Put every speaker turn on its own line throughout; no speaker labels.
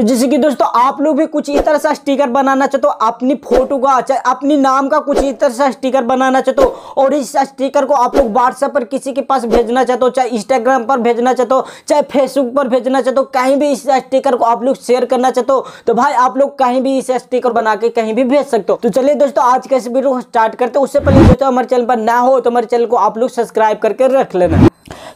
तो जैसे कि दोस्तों आप लोग भी कुछ इस तरह सा स्टिकर बनाना चाहते हो अपनी फोटो का चाहे अपनी नाम का कुछ इस तरह सा स्टिकर बनाना चाहते हो और इस स्टिकर को आप लोग व्हाट्सएप पर किसी के पास भेजना चाहते हो चाहे इंस्टाग्राम पर भेजना चाहते हो चाहे फेसबुक पर भेजना चाहते हो कहीं भी इस स्टिकर को आप लोग शेयर करना चाहते हो तो भाई आप लोग कहीं भी इस स्टिकर बना के कहीं भी भेज सकते हो तो चलिए दोस्तों आज कैसे वीडियो स्टार्ट करते हो उससे पहले दोस्तों हमारे चैनल पर ना हो तो हमारे चैनल को आप लोग सब्सक्राइब करके रख लेना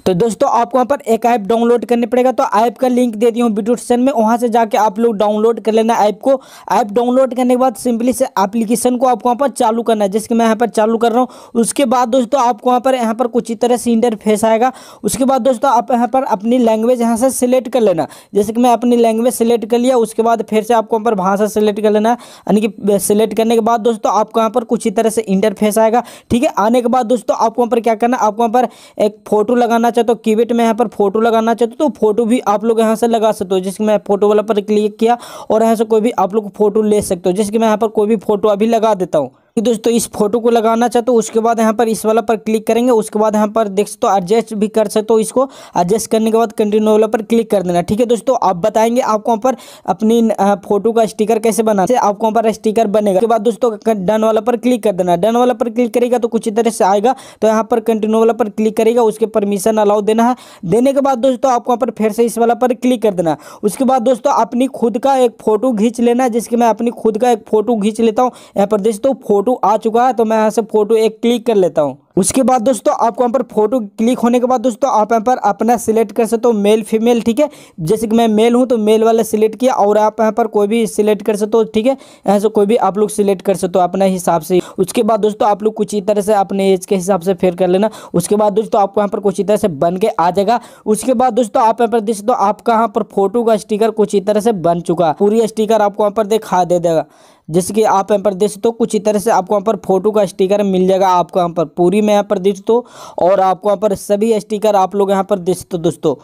तो दोस्तों आपको यहाँ पर एक ऐप डाउनलोड करने पड़ेगा तो ऐप का लिंक दे दिया हूँ वीडियो डिस्क्रिप्शन में वहाँ से जाके आप लोग डाउनलोड कर लेना ऐप को ऐप डाउनलोड करने के बाद सिंपली से एप्लीकेशन को आपको वहाँ पर चालू करना है जिसके मैं यहाँ पर चालू कर रहा हूँ उसके बाद दोस्तों आपको वहाँ पर यहाँ पर कुछ ही तरह से इंटरफेस आएगा उसके बाद दोस्तों आप यहाँ पर अपनी लैंग्वेज यहाँ से सिलेक्ट कर लेना जैसे कि मैं अपनी लैंग्वेज सेलेक्ट कर लिया उसके बाद फिर से आपको वहाँ पर भाषा सेलेक्ट कर लेना है यानी कि सिलेक्ट करने के बाद दोस्तों आपको यहाँ पर कुछ ही तरह से इंटरफेस आएगा ठीक है आने के बाद दोस्तों आपको वहाँ पर क्या करना आपको वहाँ पर एक फोटो लगाना चाहते हो कीबेट में यहाँ पर फोटो लगाना चाहते हो तो फोटो भी आप लोग यहाँ से लगा सकते हो जैसे मैं फोटो वाला पर क्लिक किया और यहाँ से कोई भी आप लोग फोटो ले सकते हो जैसे कि मैं यहाँ पर कोई भी फोटो अभी लगा देता हूँ दोस्तों तो इस फोटो को लगाना चाहते हो तो उसके बाद यहाँ पर इस वाला पर क्लिक करेंगे उसके बाद यहाँ पर देख सकते हो एडजस्ट भी कर सकते हो इसको एडजस्ट करने के बाद कंटिन्यू वाला पर क्लिक कर देना ठीक है दोस्तों आप बताएंगे आपको वहाँ पर अपनी फोटो का स्टिकर कैसे बना से आपको वहाँ पर स्टिकर बनेगा उसके बाद दोस्तों डन वाला पर क्लिक कर देना डन वाला पर क्लिक करेगा तो कुछ तरह से आएगा तो यहाँ पर कंटिन्यू वाला पर क्लिक करेगा उसके परमिशन अलाउ देना है देने के बाद दोस्तों आपको वहाँ पर फिर से इस वाला पर क्लिक कर देना उसके बाद दोस्तों अपनी खुद का एक फोटो खींच लेना जिसके मैं अपनी खुद का एक फोटो खींच लेता हूँ यहाँ पर दोस्तों फोटो फोटो आ चुका है तो मैं यहाँ से फोटो एक क्लिक कर लेता हूँ उसके बाद दोस्तों आपको यहाँ पर फोटो क्लिक होने के बाद दोस्तों आप यहाँ पर अपना सिलेक्ट कर सकते हो मेल फीमेल ठीक है जैसे कि मैं मेल हूँ तो मेल वाला सिलेक्ट किया और आप यहाँ पर कोई भी सिलेक्ट कर सकते हो ठीक है यहाँ से कोई भी आप लोग सिलेक्ट कर सकते हो अपने हिसाब से उसके बाद दोस्तों आप लोग कुछ इस तरह से अपने एज के हिसाब से फेयर कर लेना उसके बाद दोस्तों आपको यहाँ पर कुछ इस तरह से बन के आ जाएगा उसके बाद दोस्तों आप यहाँ पर देख सकते हो आपका यहाँ पर फोटो का स्टीकर कुछ इस तरह से बन चुका पूरी स्टीकर आपको यहाँ पर दिखा दे देगा जैसे कि आप यहाँ पर देख सकते हो कुछ इस तरह से आपको यहाँ पर फोटो का स्टिकर मिल जाएगा आपको यहाँ पर पूरी में यहाँ पर देख सकते हो और आपको यहाँ पर सभी स्टिकर आप लोग यहाँ पर देख सकते हो दोस्तों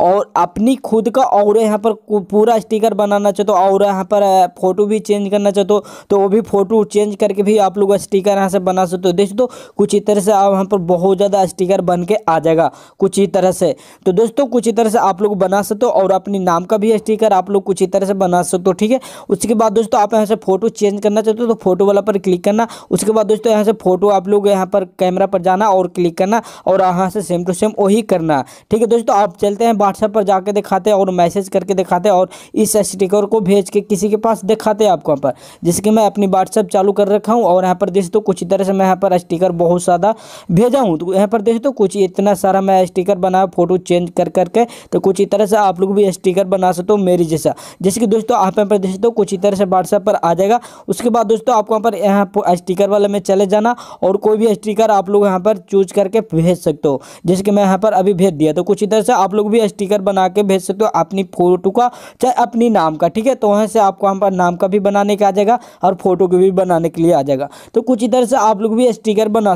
और अपनी खुद का और यहाँ पर पूरा स्टिकर बनाना चाहते हो तो और यहाँ पर फोटो भी चेंज करना चाहते हो तो, तो वो भी फोटो चेंज करके भी आप लोग स्टिकर यहाँ से बना सकते हो दोस्तों कुछ इस तरह से आप यहाँ पर बहुत ज़्यादा स्टिकर बन के आ जाएगा कुछ इस तरह से तो दोस्तों कुछ इस तरह से आप लोग बना सकते हो और अपने नाम का भी स्टिकर आप लोग कुछ इस तरह से बना सकते हो ठीक है उसके बाद दोस्तों आप यहाँ से फोटो चेंज करना चाहते हो तो फोटो तो वाला पर क्लिक करना उसके बाद दोस्तों यहाँ से फोटो आप लोग यहाँ पर कैमरा पर जाना और क्लिक करना और यहाँ से सेम टू सेम वही करना ठीक है दोस्तों आप चलते हैं व्हाट्सएप पर जाकर दिखाते और मैसेज करके दिखाते और इस स्टिकर को भेज के किसी के पास दिखाते आपको यहाँ पर जैसे कि मैं अपनी व्हाट्सएप चालू कर रखा हूँ और यहाँ पर देख तो कुछ तरह से मैं यहाँ पर स्टिकर बहुत ज़्यादा भेजा हूँ तो यहाँ पर देख तो कुछ इतना सारा मैं स्टिकर बना फोटो चेंज कर करके तो कुछ ही तरह से आप लोग भी स्टिकर बना सकते हो मेरी जैसा जैसे कि दोस्तों आप यहाँ पर देख सकते हो कुछ ही तरह से व्हाट्सएप पर आ जाएगा उसके बाद दोस्तों आपको यहाँ पर यहाँ स्टिकर वाले में चले जाना और कोई भी स्टिकर आप लोग यहाँ पर चूज करके भेज सकते हो जैसे कि मैं यहाँ पर अभी भेज दिया तो कुछ तरह से आप लोग भी स्टिकर बना के भेज सकते हो अपनी फोटो का चाहे अपनी नाम का ठीक है तो वहाँ से आपको वहाँ पर नाम का भी बनाने का आ जाएगा और फोटो को भी बनाने के लिए आ जाएगा तो कुछ इधर से आप लोग भी स्टिकर बना